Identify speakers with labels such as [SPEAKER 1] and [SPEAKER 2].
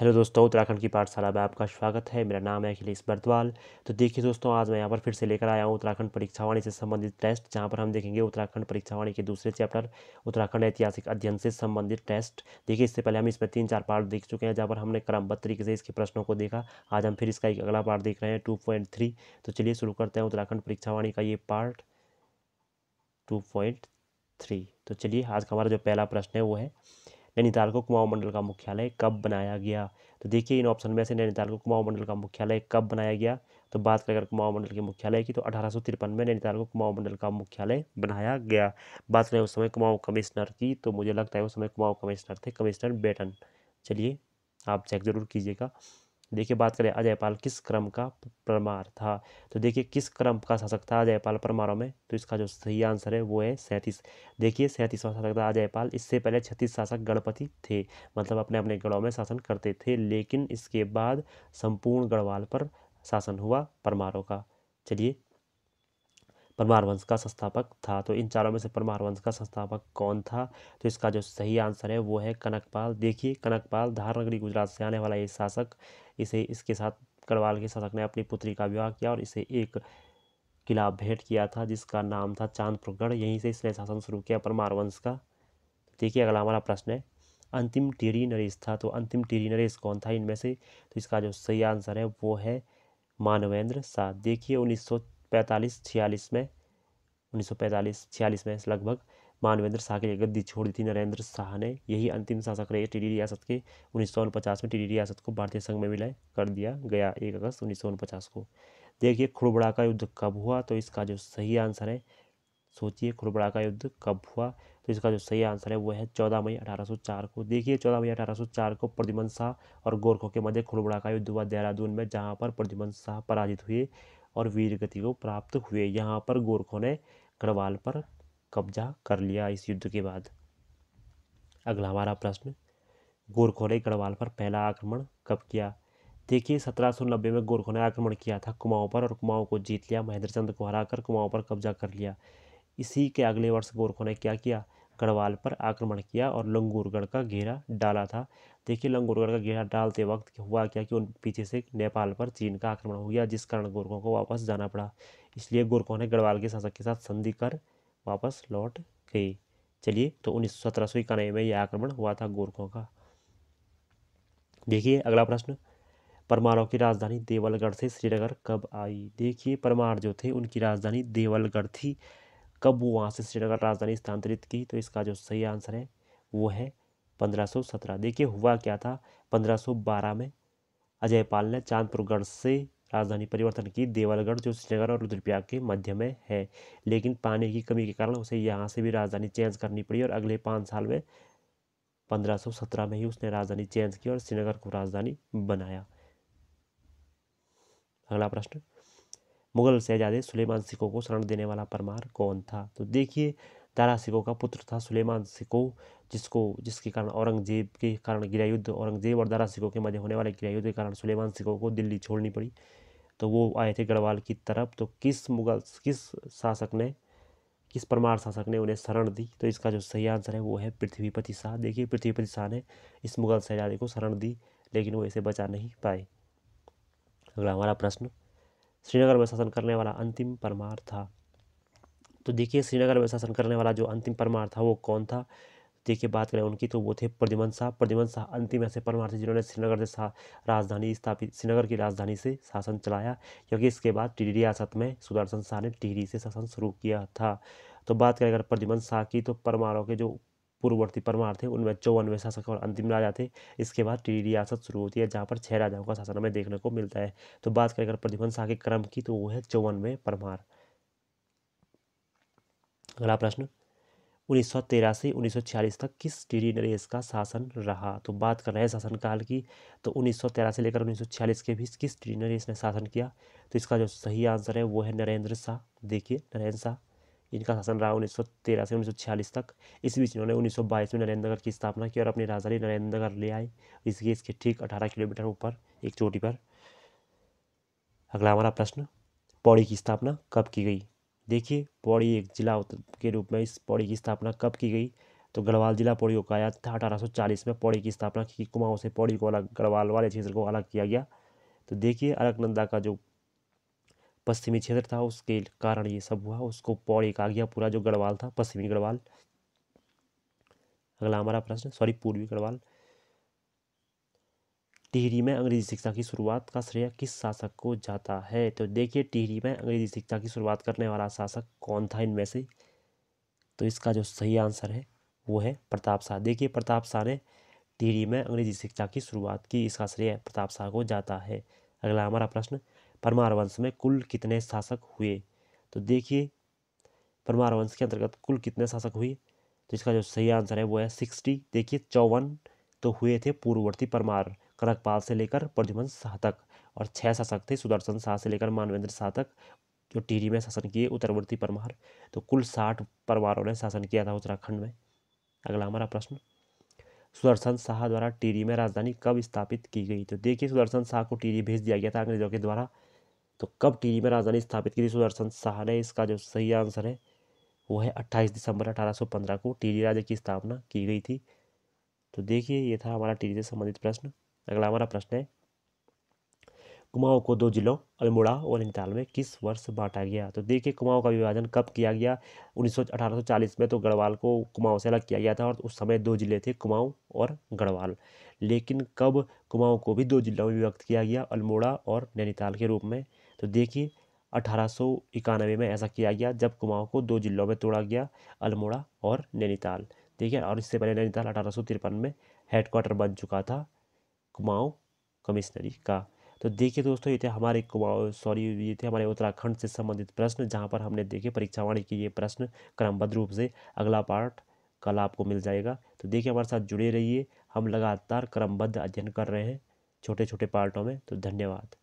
[SPEAKER 1] hello दोस्तों उत्तराखंड की पाठशाला में आपका स्वागत है मेरा नाम है अखिलेश बर्दवाल तो देखिए दोस्तों आज मैं यहाँ पर फिर से लेकर आया हूँ उत्तराखंड परीक्षावाणी से संबंधित टेस्ट जहाँ पर हम देखेंगे उत्तराखंड परीक्षावाणी के दूसरे चैप्टर उत्तराखंड ऐतिहासिक अध्ययन से संबंधित टेस्ट देखिए इससे पहले हम इसमें तीन चार पार्ट देख चुके हैं जहाँ पर हमने क्रमबद्ध तरीके से इसके प्रश्नों को देखा आज हम फिर इसका एक अगला पार्ट देख रहे हैं टू तो चलिए शुरू करते हैं उत्तराखंड परीक्षावाणी का ये पार्ट टू तो चलिए आज का हमारा जो पहला प्रश्न है वो है नैनीताल को कुमाऊं मंडल का मुख्यालय कब बनाया गया तो देखिए इन ऑप्शन में से नैनीताल को कुमाऊं मंडल का मुख्यालय कब बनाया गया तो बात करें अगर कुमाऊं मंडल के मुख्यालय की तो अठारह में नैनीताल को कुमाऊं मंडल का मुख्यालय बनाया गया बात करें उस समय कुमाऊं कमिश्नर की तो मुझे लगता है उस समय कुमाऊं कमिश्नर थे कमिश्नर बेटन चलिए आप चेक ज़रूर कीजिएगा देखिए बात करें अजयपाल किस क्रम का परमार था तो देखिए किस क्रम का शासक था अजयपाल परमारों में तो इसका जो सही आंसर है वो है सैंतीस देखिए सैंतीसवां शासक था अजयपाल इससे पहले छत्तीस शासक गणपति थे मतलब अपने अपने गढ़ों में शासन करते थे लेकिन इसके बाद संपूर्ण गढ़वाल पर शासन हुआ परमारों का चलिए परमार वंश का संस्थापक था तो इन चारों में से परमार वंश का संस्थापक कौन था तो इसका जो सही आंसर है वो है कनकपाल देखिए कनकपाल धार नगरी गुजरात से आने वाला ये शासक इसे इसके साथ गढ़वाल के शासक ने अपनी पुत्री का विवाह किया और इसे एक किला भेंट किया था जिसका नाम था चांदपुरगढ़ यहीं से इसने शासन शुरू किया परमार वंश का देखिए अगला हमारा प्रश्न है अंतिम टीरी नरेश था तो अंतिम टीरी नरेश कौन था इनमें से तो इसका जो सही आंसर है वो है मानवेंद्र शाह देखिए उन्नीस पैंतालीस छियालीस में उन्नीस सौ पैंतालीस छियालीस में लगभग मानवेंद्र शाह की गद्दी छोड़ दी थी नरेंद्र शाह ने यही अंतिम शासक रहे टी डी रियासत के उन्नीस सौ उनपचास में डी रियासत को भारतीय संघ में विलय कर दिया गया एक अगस्त उन्नीस सौ उनपचास को देखिए खुड़बड़ा का युद्ध कब हुआ तो इसका जो सही आंसर है सोचिए खुड़बड़ा का युद्ध कब हुआ तो इसका जो सही आंसर है वह है चौदह मई अठारह सौ चार को देखिए चौदह मई अठारह सौ चार को प्रद्युमन शाह और गोरखों के मध्य खुड़बड़ा का युद्ध हुआ देहरादून में जहाँ पर प्रद्युमन शाह पराजित हुए और वीर गति को प्राप्त हुए यहाँ पर गोरखों ने गढ़वाल पर कब्जा कर लिया इस युद्ध के बाद अगला हमारा प्रश्न गोरखों ने गढ़वाल पर पहला आक्रमण कब किया देखिए सत्रह सौ नब्बे में गोरखों ने आक्रमण किया था कुमाऊं पर और कुमाऊं को जीत लिया महेंद्र चंद को हराकर कुमाऊं पर कब्जा कर लिया इसी के अगले वर्ष गोरखों ने क्या किया गढ़वाल पर आक्रमण किया और लंगूरगढ़ का घेरा डाला था देखिए लंगूरगढ़ का घेरा डालते वक्त हुआ क्या कि उन पीछे से नेपाल पर चीन का आक्रमण हो गया जिस कारण गोरखों को वापस जाना पड़ा इसलिए गोरखों ने गढ़वाल के शासक के साथ संधि कर वापस लौट गई चलिए तो उन्नीस सत्रह सौ इक्यानवे में यह आक्रमण हुआ था गोरखों का देखिए अगला प्रश्न परमारों की राजधानी देवलगढ़ से श्रीनगर कब आई देखिए परमार जो थे उनकी राजधानी देवलगढ़ थी कब वो वहाँ से श्रीनगर राजधानी स्थानांतरित की तो इसका जो सही आंसर है वो है 1517 देखिए हुआ क्या था 1512 में अजयपाल ने चांदपुरगढ़ से राजधानी परिवर्तन की देवलगढ़ जो श्रीनगर और रुद्रप्रयाग के मध्य में है लेकिन पानी की कमी के कारण उसे यहाँ से भी राजधानी चेंज करनी पड़ी और अगले पाँच साल में 1517 में ही उसने राजधानी चेंज की और श्रीनगर को राजधानी बनाया अगला प्रश्न मुगल शहजादे सुलेमान सिको को शरण देने वाला परमार कौन था तो देखिए दारा सिको का पुत्र था सुलेमान सिको जिसको जिसके कारण औरंगजेब के कारण गिरा युद्ध औरंगजेब और दारा सिको के मध्य होने वाले गिरा युद्ध के कारण सुलेमान सिको को दिल्ली छोड़नी पड़ी तो वो आए थे गढ़वाल की तरफ तो किस मुगल किस शासक ने किस परमार शासक ने उन्हें शरण दी तो इसका जो सही आंसर है वो है पृथ्वीपति शाह देखिए पृथ्वीपति शाह ने इस मुगल शहजादे को शरण दी लेकिन वो इसे बचा नहीं पाए अगला हमारा प्रश्न श्रीनगर में शासन करने वाला अंतिम परमार था तो देखिए श्रीनगर में शासन करने वाला जो अंतिम परमार था वो कौन था देखिए बात करें उनकी तो वो थे प्रदिमन शाह प्रदिमन शाह अंतिम ऐसे परमार थे जिन्होंने श्रीनगर से राजधानी स्थापित श्रीनगर की राजधानी से शासन चलाया क्योंकि इसके बाद टिहरी रियासत में सुदर्शन शाह ने टिहरी से शासन शुरू किया था तो बात करें अगर प्रदिमन शाह की तो परमारों के जो पूर्ववर्ती परमार थे उनमें चौवनवे शासक और अंतिम राजा थे इसके बाद टी रियासत शुरू होती है जहाँ पर छह राजाओं का शासन हमें देखने को मिलता है तो बात करें अगर प्रतिभन शाह के क्रम की तो वो है चौवनवे परमार अगला प्रश्न उन्नीस सौ तिरासी उन्नीस सौ छियालीस तक किस टीडी नरेश का शासन रहा तो बात कर रहे हैं शासनकाल की तो उन्नीस सौ तिरासी लेकर उन्नीस सौ छियालीस के बीच किस टीडी नरेश ने शासन किया तो इसका जो सही आंसर है वो है नरेंद्र शाह देखिए नरेंद्र शाह इनका शासन रहा उन्नीस से उन्नीस तक इस बीच इन्होंने 1922 में नरेंद्रगढ़ की स्थापना की और अपनी राजधानी नरेंद्रगढ़ ले आए इसके इसके ठीक अठारह किलोमीटर ऊपर एक चोटी पर अगला हमारा प्रश्न पौड़ी की स्थापना कब की गई देखिए पौड़ी एक जिला के रूप में इस पौड़ी की स्थापना कब की गई तो गढ़वाल जिला पौड़ी को कहा था अठारह में पौड़ी की स्थापना की कुमाऊं से पौड़ी को अलग गढ़वाल वाले क्षेत्र को अलग किया गया तो देखिए अलकनंदा का जो पश्चिमी क्षेत्र था उसके कारण ये सब हुआ उसको पौड़ एक आ गया पूरा जो गढ़वाल था पश्चिमी गढ़वाल अगला हमारा प्रश्न सॉरी पूर्वी गढ़वाल टिहरी में अंग्रेजी शिक्षा की शुरुआत का श्रेय किस शासक को जाता है तो देखिए टिहरी में अंग्रेजी शिक्षा की शुरुआत करने वाला शासक कौन था इनमें से तो इसका जो सही आंसर है वो है प्रताप शाह देखिए प्रताप शाह ने टिहरी में अंग्रेजी शिक्षा की शुरुआत की इसका श्रेय प्रताप शाह को जाता है अगला हमारा प्रश्न परमार वंश में कुल कितने शासक हुए तो देखिए परमार वंश के अंतर्गत कुल कितने शासक हुए तो इसका जो सही आंसर है वो है सिक्सटी देखिए चौवन तो हुए थे पूर्ववर्ती परमार कनकपाल से लेकर प्रद्युमन शाह तक और छः शासक थे सुदर्शन शाह से लेकर मानवेंद्र शाह तक जो टिहरी में शासन किए उत्तरवर्ती परमार तो कुल साठ परमारों ने शासन किया था उत्तराखंड में अगला हमारा प्रश्न सुदर्शन शाह द्वारा टिहरी में राजधानी कब स्थापित की गई तो देखिए सुदर्शन शाह को टिहरी भेज दिया गया था अंग्रेजों के द्वारा तो कब टिहरी में राजधानी स्थापित की थी सुदर्शन शाह ने इसका जो सही आंसर है वो है अट्ठाईस दिसंबर अठारह को टिहरी राज्य की स्थापना की गई थी तो देखिए ये था हमारा टिहरी से संबंधित प्रश्न अगला हमारा प्रश्न है कुमाऊं को दो जिलों अल्मोड़ा और नैनीताल में किस वर्ष बांटा गया तो देखिए कुमाऊं का विभाजन कब किया गया उन्नीस सौ में तो गढ़वाल को कुमाऊं से अलग किया गया था और उस समय दो जिले थे कुमाऊं और गढ़वाल लेकिन कब कुमाऊं को भी दो जिलों में विभक्त किया गया अल्मोड़ा और नैनीताल के रूप में तो देखिए अठारह में ऐसा किया गया जब कुमाऊँ को दो जिलों में तोड़ा गया अल्मोड़ा और नैनीताल ठीक है और इससे पहले नैनीताल अठारह में हेडक्वार्टर बन चुका था कुमाऊँ कमिश्नरी का तो देखिए दोस्तों ये थे हमारे कुमाऊँ सॉरी ये थे हमारे उत्तराखंड से संबंधित प्रश्न जहाँ पर हमने देखे परीक्षावाणी के ये प्रश्न क्रमबद्ध रूप से अगला पार्ट कल आपको मिल जाएगा तो देखिए हमारे साथ जुड़े रहिए हम लगातार क्रमबद्ध अध्ययन कर रहे हैं छोटे छोटे पार्टों में तो धन्यवाद